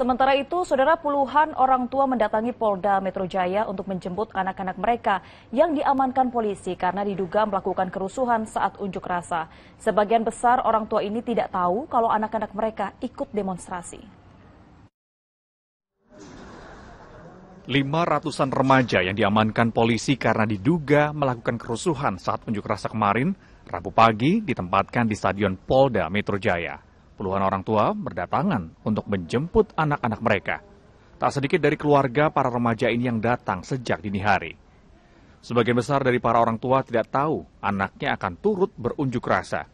Sementara itu, saudara puluhan orang tua mendatangi Polda Metro Jaya untuk menjemput anak-anak mereka yang diamankan polisi karena diduga melakukan kerusuhan saat unjuk rasa. Sebagian besar orang tua ini tidak tahu kalau anak-anak mereka ikut demonstrasi. Lima ratusan remaja yang diamankan polisi karena diduga melakukan kerusuhan saat unjuk rasa kemarin, Rabu pagi ditempatkan di Stadion Polda Metro Jaya. Puluhan orang tua berdatangan untuk menjemput anak-anak mereka. Tak sedikit dari keluarga para remaja ini yang datang sejak dini hari. Sebagian besar dari para orang tua tidak tahu anaknya akan turut berunjuk rasa.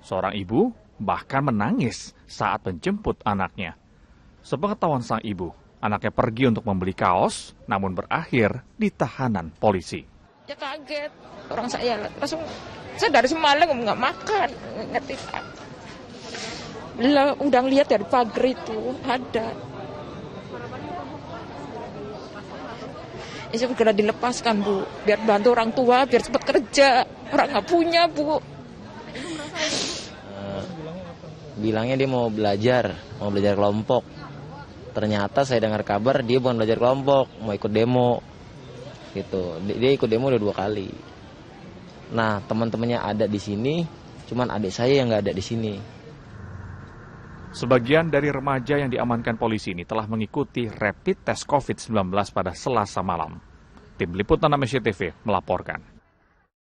Seorang ibu bahkan menangis saat menjemput anaknya. Sepengetahuan sang ibu, anaknya pergi untuk membeli kaos, namun berakhir di tahanan polisi. Ya kaget, orang saya langsung, saya dari semalam nggak makan, ngerti udah ngeliat dari pagar itu ada ini ya, segera dilepaskan bu biar bantu orang tua biar cepat kerja orang nggak punya bu uh, bilangnya dia mau belajar mau belajar kelompok ternyata saya dengar kabar dia bukan belajar kelompok mau ikut demo gitu dia ikut demo udah dua kali nah teman-temannya ada di sini cuman adik saya yang nggak ada di sini Sebagian dari remaja yang diamankan polisi ini telah mengikuti rapid test COVID-19 pada Selasa malam. Tim Liputan TV melaporkan.